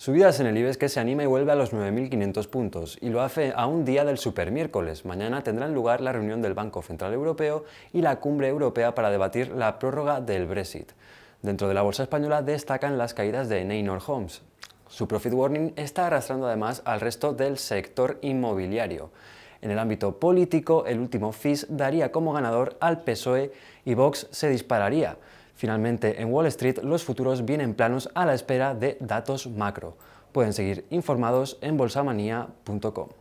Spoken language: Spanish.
Subidas en el IBEX que se anima y vuelve a los 9.500 puntos y lo hace a un día del supermiércoles. Mañana tendrán lugar la reunión del Banco Central Europeo y la cumbre europea para debatir la prórroga del Brexit. Dentro de la bolsa española destacan las caídas de Neynor Homes. Su profit warning está arrastrando además al resto del sector inmobiliario. En el ámbito político, el último FIS daría como ganador al PSOE y Vox se dispararía. Finalmente, en Wall Street los futuros vienen planos a la espera de datos macro. Pueden seguir informados en bolsamanía.com.